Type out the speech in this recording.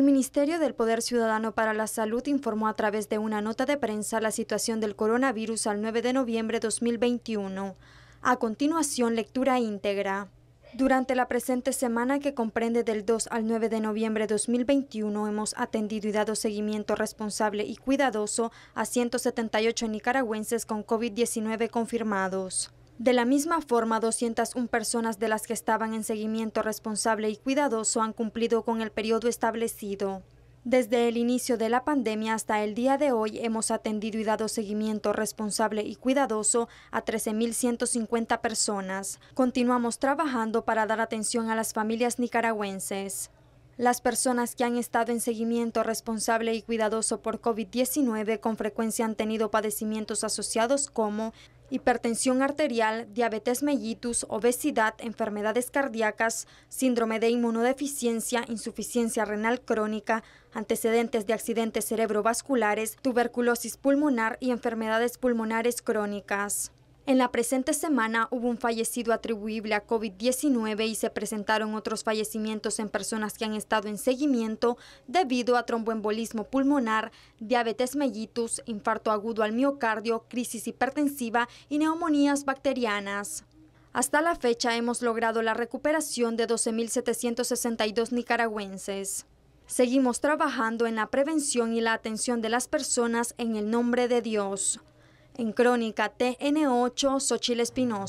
El Ministerio del Poder Ciudadano para la Salud informó a través de una nota de prensa la situación del coronavirus al 9 de noviembre de 2021. A continuación, lectura íntegra. Durante la presente semana que comprende del 2 al 9 de noviembre de 2021 hemos atendido y dado seguimiento responsable y cuidadoso a 178 nicaragüenses con COVID-19 confirmados. De la misma forma, 201 personas de las que estaban en seguimiento responsable y cuidadoso han cumplido con el periodo establecido. Desde el inicio de la pandemia hasta el día de hoy hemos atendido y dado seguimiento responsable y cuidadoso a 13.150 personas. Continuamos trabajando para dar atención a las familias nicaragüenses. Las personas que han estado en seguimiento responsable y cuidadoso por COVID-19 con frecuencia han tenido padecimientos asociados como hipertensión arterial, diabetes mellitus, obesidad, enfermedades cardíacas, síndrome de inmunodeficiencia, insuficiencia renal crónica, antecedentes de accidentes cerebrovasculares, tuberculosis pulmonar y enfermedades pulmonares crónicas. En la presente semana hubo un fallecido atribuible a COVID-19 y se presentaron otros fallecimientos en personas que han estado en seguimiento debido a tromboembolismo pulmonar, diabetes mellitus, infarto agudo al miocardio, crisis hipertensiva y neumonías bacterianas. Hasta la fecha hemos logrado la recuperación de 12.762 nicaragüenses. Seguimos trabajando en la prevención y la atención de las personas en el nombre de Dios. En Crónica TN8, Xochil Espinosa.